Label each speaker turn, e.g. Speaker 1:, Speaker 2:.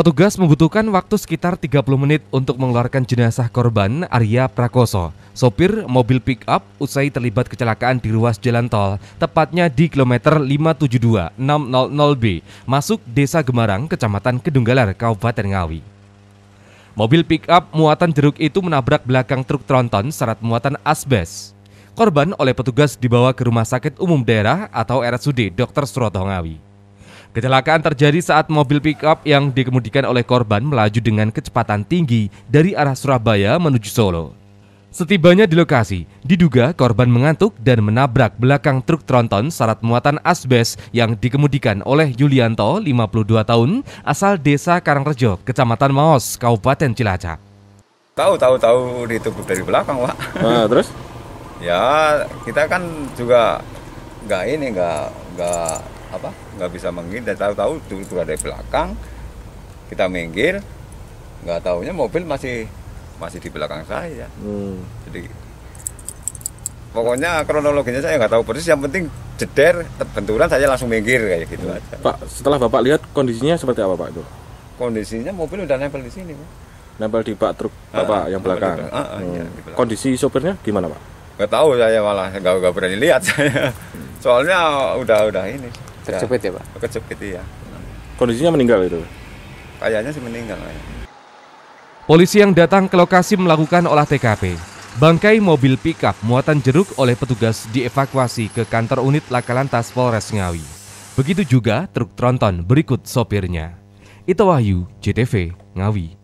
Speaker 1: Petugas membutuhkan waktu sekitar 30 menit untuk mengeluarkan jenazah korban Arya Prakoso, sopir mobil pick-up usai terlibat kecelakaan di ruas jalan tol, tepatnya di kilometer 572 600B, masuk Desa Gemarang, Kecamatan Kedunggalar, Kabupaten Ngawi. Mobil pick-up muatan jeruk itu menabrak belakang truk tronton serat muatan asbes. Korban oleh petugas dibawa ke Rumah Sakit Umum Daerah atau RSUD Dr. Suroto Ngawi. Kecelakaan terjadi saat mobil pickup yang dikemudikan oleh korban melaju dengan kecepatan tinggi dari arah Surabaya menuju Solo. Setibanya di lokasi, diduga korban mengantuk dan menabrak belakang truk tronton syarat muatan asbes yang dikemudikan oleh Yulianto, 52 tahun, asal desa Karangrejo, kecamatan Maos, Kabupaten Cilacap.
Speaker 2: Tahu, tahu, tahu ditutup dari belakang, Pak. Nah, terus? ya, kita kan juga nggak ini, nggak apa nggak bisa mengin dan tahu-tahu turun dari belakang kita minggir nggak tahunya mobil masih masih di belakang saya hmm. jadi pokoknya kronologinya saya nggak tahu persis yang penting jeder benturan saya langsung minggir kayak gitu hmm. aja pak setelah bapak lihat kondisinya seperti apa pak itu kondisinya mobil udah nempel di sini pak nempel di pak truk ah, bapak ah, yang belakang. Di, ah, ah, iya, hmm. ya, di belakang. Kondisi sopirnya gimana pak? nggak tahu saya malah nggak berani lihat saya. Hmm. Soalnya udah udah ini terjepit ya pak terjepit iya kondisinya meninggal itu kayaknya sih meninggal ya.
Speaker 1: polisi yang datang ke lokasi melakukan olah TKP Bangkai mobil pickup muatan jeruk oleh petugas dievakuasi ke kantor unit laka lantas Polres Ngawi. Begitu juga truk tronton berikut sopirnya. Ito Wahyu, JTV, Ngawi.